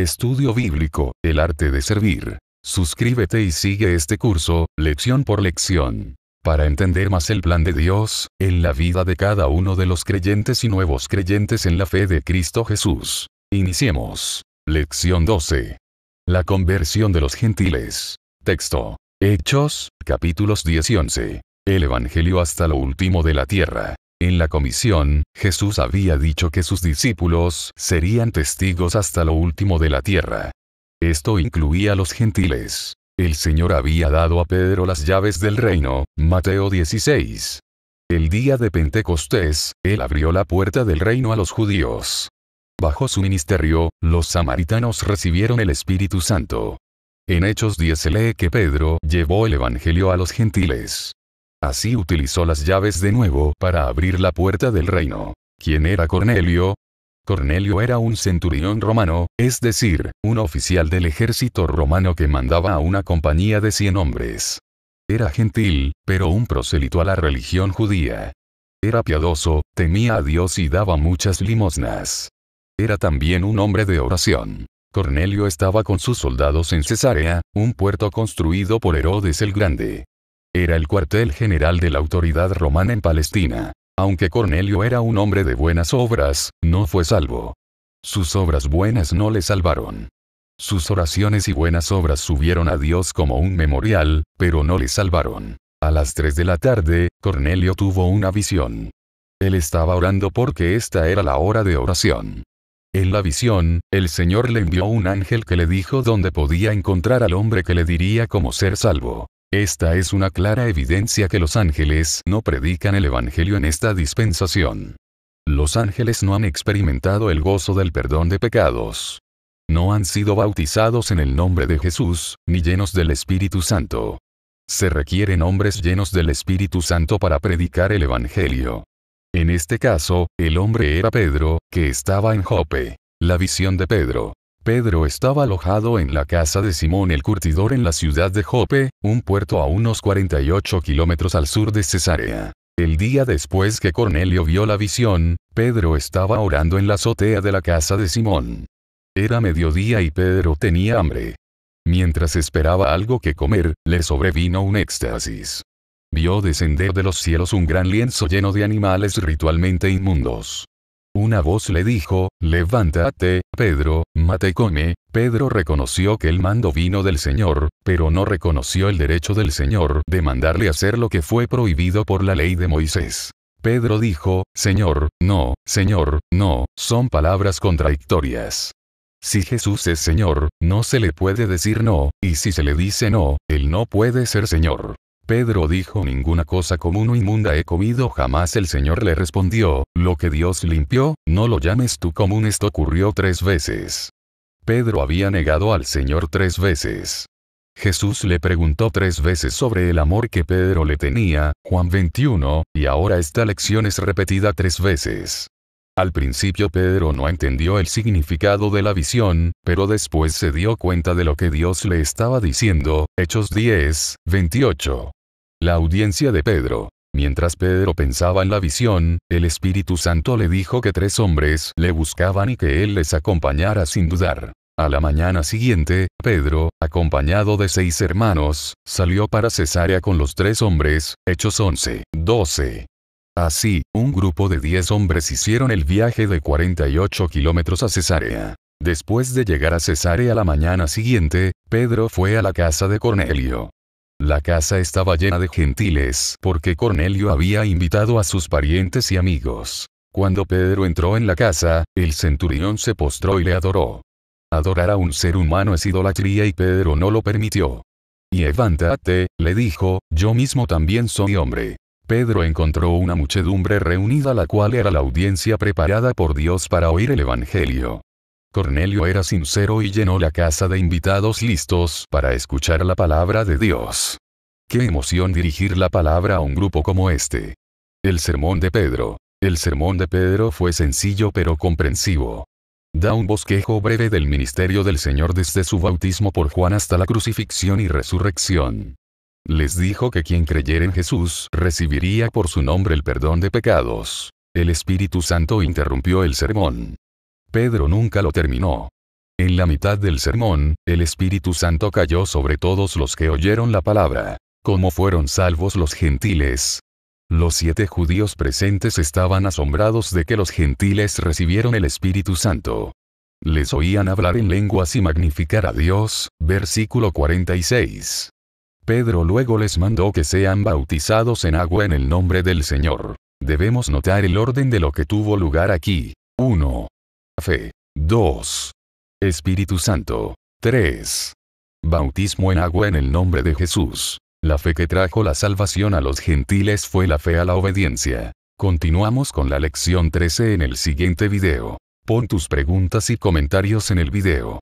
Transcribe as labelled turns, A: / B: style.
A: Estudio Bíblico, el arte de servir. Suscríbete y sigue este curso, lección por lección. Para entender más el plan de Dios, en la vida de cada uno de los creyentes y nuevos creyentes en la fe de Cristo Jesús. Iniciemos. Lección 12. La conversión de los gentiles. Texto. Hechos, capítulos 10 y 11. El Evangelio hasta lo último de la tierra. En la comisión, Jesús había dicho que sus discípulos serían testigos hasta lo último de la tierra. Esto incluía a los gentiles. El Señor había dado a Pedro las llaves del reino, Mateo 16. El día de Pentecostés, Él abrió la puerta del reino a los judíos. Bajo su ministerio, los samaritanos recibieron el Espíritu Santo. En Hechos 10 se lee que Pedro llevó el Evangelio a los gentiles. Así utilizó las llaves de nuevo para abrir la puerta del reino. ¿Quién era Cornelio? Cornelio era un centurión romano, es decir, un oficial del ejército romano que mandaba a una compañía de 100 hombres. Era gentil, pero un prosélito a la religión judía. Era piadoso, temía a Dios y daba muchas limosnas. Era también un hombre de oración. Cornelio estaba con sus soldados en Cesarea, un puerto construido por Herodes el Grande. Era el cuartel general de la autoridad romana en Palestina. Aunque Cornelio era un hombre de buenas obras, no fue salvo. Sus obras buenas no le salvaron. Sus oraciones y buenas obras subieron a Dios como un memorial, pero no le salvaron. A las 3 de la tarde, Cornelio tuvo una visión. Él estaba orando porque esta era la hora de oración. En la visión, el Señor le envió un ángel que le dijo dónde podía encontrar al hombre que le diría cómo ser salvo. Esta es una clara evidencia que los ángeles no predican el Evangelio en esta dispensación. Los ángeles no han experimentado el gozo del perdón de pecados. No han sido bautizados en el nombre de Jesús, ni llenos del Espíritu Santo. Se requieren hombres llenos del Espíritu Santo para predicar el Evangelio. En este caso, el hombre era Pedro, que estaba en Jope. La visión de Pedro. Pedro estaba alojado en la casa de Simón el Curtidor en la ciudad de Jope, un puerto a unos 48 kilómetros al sur de Cesarea. El día después que Cornelio vio la visión, Pedro estaba orando en la azotea de la casa de Simón. Era mediodía y Pedro tenía hambre. Mientras esperaba algo que comer, le sobrevino un éxtasis. Vio descender de los cielos un gran lienzo lleno de animales ritualmente inmundos. Una voz le dijo, levántate, Pedro, mate come. Pedro reconoció que el mando vino del Señor, pero no reconoció el derecho del Señor de mandarle hacer lo que fue prohibido por la ley de Moisés. Pedro dijo, Señor, no, Señor, no, son palabras contradictorias. Si Jesús es Señor, no se le puede decir no, y si se le dice no, Él no puede ser Señor. Pedro dijo, ninguna cosa común o inmunda he comido jamás. El Señor le respondió, lo que Dios limpió, no lo llames tú común. Esto ocurrió tres veces. Pedro había negado al Señor tres veces. Jesús le preguntó tres veces sobre el amor que Pedro le tenía, Juan 21, y ahora esta lección es repetida tres veces. Al principio Pedro no entendió el significado de la visión, pero después se dio cuenta de lo que Dios le estaba diciendo, Hechos 10, 28. La audiencia de Pedro. Mientras Pedro pensaba en la visión, el Espíritu Santo le dijo que tres hombres le buscaban y que él les acompañara sin dudar. A la mañana siguiente, Pedro, acompañado de seis hermanos, salió para Cesarea con los tres hombres, Hechos 11, 12. Así, un grupo de diez hombres hicieron el viaje de 48 kilómetros a Cesarea. Después de llegar a Cesarea la mañana siguiente, Pedro fue a la casa de Cornelio. La casa estaba llena de gentiles porque Cornelio había invitado a sus parientes y amigos. Cuando Pedro entró en la casa, el centurión se postró y le adoró. Adorar a un ser humano es idolatría y Pedro no lo permitió. Y levántate, le dijo, yo mismo también soy hombre. Pedro encontró una muchedumbre reunida la cual era la audiencia preparada por Dios para oír el Evangelio. Cornelio era sincero y llenó la casa de invitados listos para escuchar la palabra de Dios. Qué emoción dirigir la palabra a un grupo como este. El sermón de Pedro. El sermón de Pedro fue sencillo pero comprensivo. Da un bosquejo breve del ministerio del Señor desde su bautismo por Juan hasta la crucifixión y resurrección. Les dijo que quien creyera en Jesús recibiría por su nombre el perdón de pecados. El Espíritu Santo interrumpió el sermón. Pedro nunca lo terminó. En la mitad del sermón, el Espíritu Santo cayó sobre todos los que oyeron la palabra. ¿Cómo fueron salvos los gentiles? Los siete judíos presentes estaban asombrados de que los gentiles recibieron el Espíritu Santo. Les oían hablar en lenguas y magnificar a Dios, versículo 46. Pedro luego les mandó que sean bautizados en agua en el nombre del Señor. Debemos notar el orden de lo que tuvo lugar aquí. 1. Fe. 2. Espíritu Santo. 3. Bautismo en agua en el nombre de Jesús. La fe que trajo la salvación a los gentiles fue la fe a la obediencia. Continuamos con la lección 13 en el siguiente video. Pon tus preguntas y comentarios en el video.